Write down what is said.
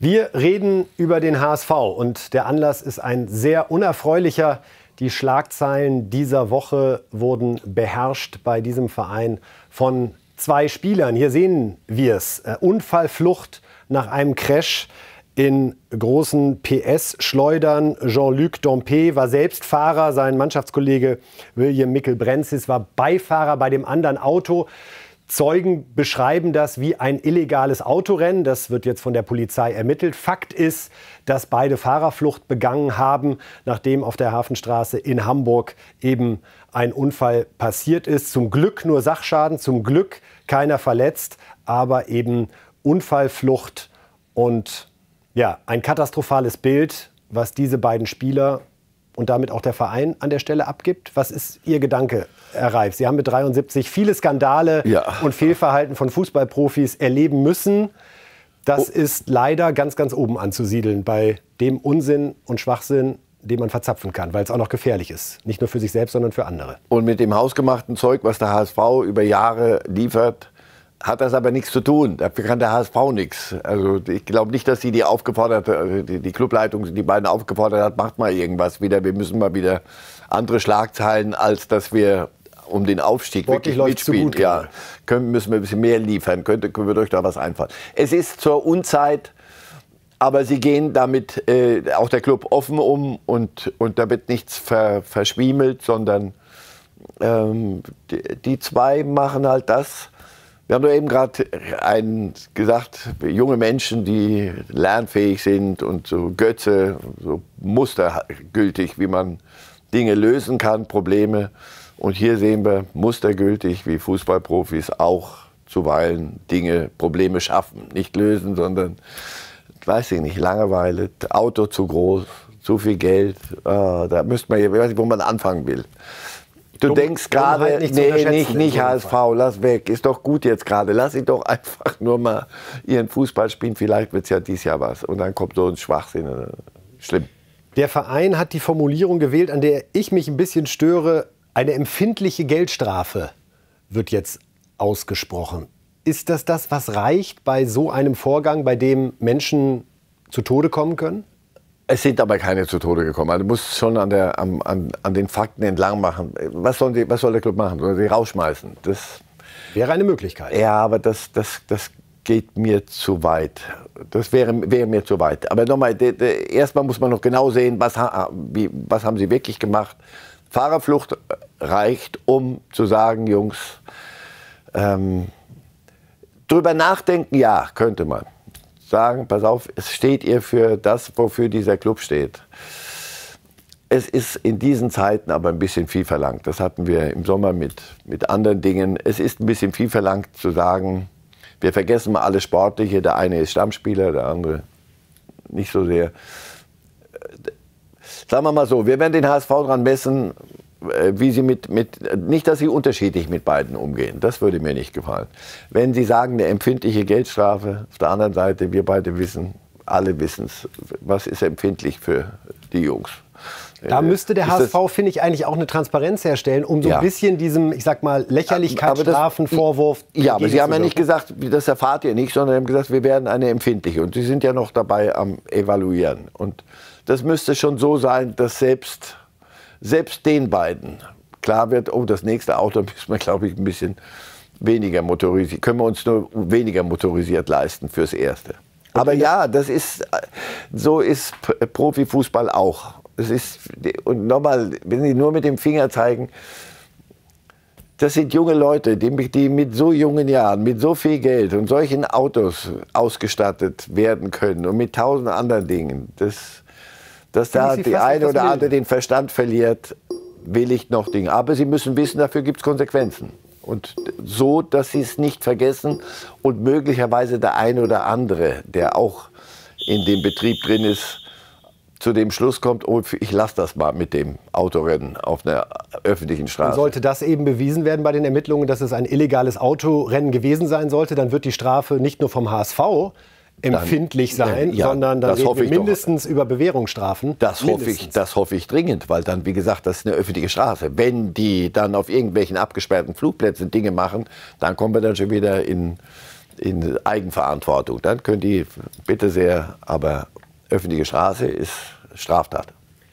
Wir reden über den HSV und der Anlass ist ein sehr unerfreulicher. Die Schlagzeilen dieser Woche wurden beherrscht bei diesem Verein von zwei Spielern. Hier sehen wir es. Äh, Unfallflucht nach einem Crash in großen PS-Schleudern. Jean-Luc Dompe war selbst Fahrer, sein Mannschaftskollege William Mickel-Brenzis war Beifahrer bei dem anderen Auto. Zeugen beschreiben das wie ein illegales Autorennen. Das wird jetzt von der Polizei ermittelt. Fakt ist, dass beide Fahrerflucht begangen haben, nachdem auf der Hafenstraße in Hamburg eben ein Unfall passiert ist. Zum Glück nur Sachschaden, zum Glück keiner verletzt, aber eben Unfallflucht und ja, ein katastrophales Bild, was diese beiden Spieler und damit auch der Verein an der Stelle abgibt. Was ist Ihr Gedanke, Herr Reif? Sie haben mit 73 viele Skandale ja. und Fehlverhalten von Fußballprofis erleben müssen. Das oh. ist leider ganz, ganz oben anzusiedeln bei dem Unsinn und Schwachsinn, den man verzapfen kann, weil es auch noch gefährlich ist. Nicht nur für sich selbst, sondern für andere. Und mit dem hausgemachten Zeug, was der HSV über Jahre liefert, hat das aber nichts zu tun. Dafür kann der HSV nichts. Also ich glaube nicht, dass die die aufgefordert, äh, die, die Clubleitung, die beiden aufgefordert hat, macht mal irgendwas wieder. Wir müssen mal wieder andere Schlagzeilen, als dass wir um den Aufstieg Sportlich wirklich mitspielen. Gut, genau. ja, können, müssen wir ein bisschen mehr liefern. Könnte, wir euch da was einfallen. Es ist zur Unzeit, aber sie gehen damit äh, auch der Club offen um und, und da wird nichts ver, verschwiemelt, sondern ähm, die, die zwei machen halt das wir haben doch eben gerade gesagt, junge Menschen, die lernfähig sind und so Götze, so mustergültig, wie man Dinge lösen kann, Probleme. Und hier sehen wir mustergültig, wie Fußballprofis auch zuweilen Dinge, Probleme schaffen. Nicht lösen, sondern, weiß ich nicht, Langeweile, Auto zu groß, zu viel Geld. Ah, da müsste man, ich weiß nicht, wo man anfangen will. Du denkst gerade, nee, nicht, nicht HSV, Fall. lass weg, ist doch gut jetzt gerade, lass sie doch einfach nur mal ihren Fußball spielen, vielleicht wird es ja dieses Jahr was. Und dann kommt so ein Schwachsinn, schlimm. Der Verein hat die Formulierung gewählt, an der ich mich ein bisschen störe, eine empfindliche Geldstrafe wird jetzt ausgesprochen. Ist das das, was reicht bei so einem Vorgang, bei dem Menschen zu Tode kommen können? Es sind aber keine zu Tode gekommen. Also du musst schon an, der, an, an, an den Fakten entlang machen. Was, sollen die, was soll der Club machen? Soll sie rausschmeißen? Das wäre eine Möglichkeit. Ja, aber das, das, das geht mir zu weit. Das wäre, wäre mir zu weit. Aber nochmal, erstmal muss man noch genau sehen, was, wie, was haben sie wirklich gemacht. Fahrerflucht reicht, um zu sagen, Jungs, ähm, drüber nachdenken, ja, könnte man sagen, pass auf, es steht ihr für das, wofür dieser Club steht. Es ist in diesen Zeiten aber ein bisschen viel verlangt. Das hatten wir im Sommer mit, mit anderen Dingen. Es ist ein bisschen viel verlangt zu sagen, wir vergessen mal alles Sportliche. Der eine ist Stammspieler, der andere nicht so sehr. Sagen wir mal so, wir werden den HSV dran messen, äh, wie sie mit, mit, nicht, dass sie unterschiedlich mit beiden umgehen, das würde mir nicht gefallen. Wenn sie sagen, eine empfindliche Geldstrafe, auf der anderen Seite, wir beide wissen, alle wissen es, was ist empfindlich für die Jungs. Da äh, müsste der ist HSV, finde ich, eigentlich auch eine Transparenz herstellen, um so ja. ein bisschen diesem, ich sag mal, Lächerlichkeitsstrafenvorwurf. Ja, aber Sie haben ja nicht gesagt, das erfahrt ihr nicht, sondern haben gesagt, wir werden eine empfindliche. Und Sie sind ja noch dabei am Evaluieren. Und das müsste schon so sein, dass selbst selbst den beiden klar wird, oh, das nächste Auto müssen wir, glaube ich, ein bisschen weniger motorisiert, können wir uns nur weniger motorisiert leisten fürs Erste. Okay. Aber ja, das ist, so ist Profifußball auch. Es ist, und nochmal, wenn Sie nur mit dem Finger zeigen, das sind junge Leute, die, die, mit so jungen Jahren, mit so viel Geld und solchen Autos ausgestattet werden können und mit tausend anderen Dingen. Das, dass da die eine oder andere den Verstand verliert, will ich noch Dinge. Aber Sie müssen wissen, dafür gibt es Konsequenzen. Und so, dass Sie es nicht vergessen und möglicherweise der eine oder andere, der auch in dem Betrieb drin ist, zu dem Schluss kommt, oh, ich lasse das mal mit dem Autorennen auf einer öffentlichen Straße. Und sollte das eben bewiesen werden bei den Ermittlungen, dass es ein illegales Autorennen gewesen sein sollte, dann wird die Strafe nicht nur vom HSV empfindlich sein, ja, sondern dann reden wir mindestens doch. über Bewährungsstrafen. Das hoffe, ich, das hoffe ich dringend, weil dann, wie gesagt, das ist eine öffentliche Straße. Wenn die dann auf irgendwelchen abgesperrten Flugplätzen Dinge machen, dann kommen wir dann schon wieder in, in Eigenverantwortung. Dann können die, bitte sehr, aber öffentliche Straße ist Straftat.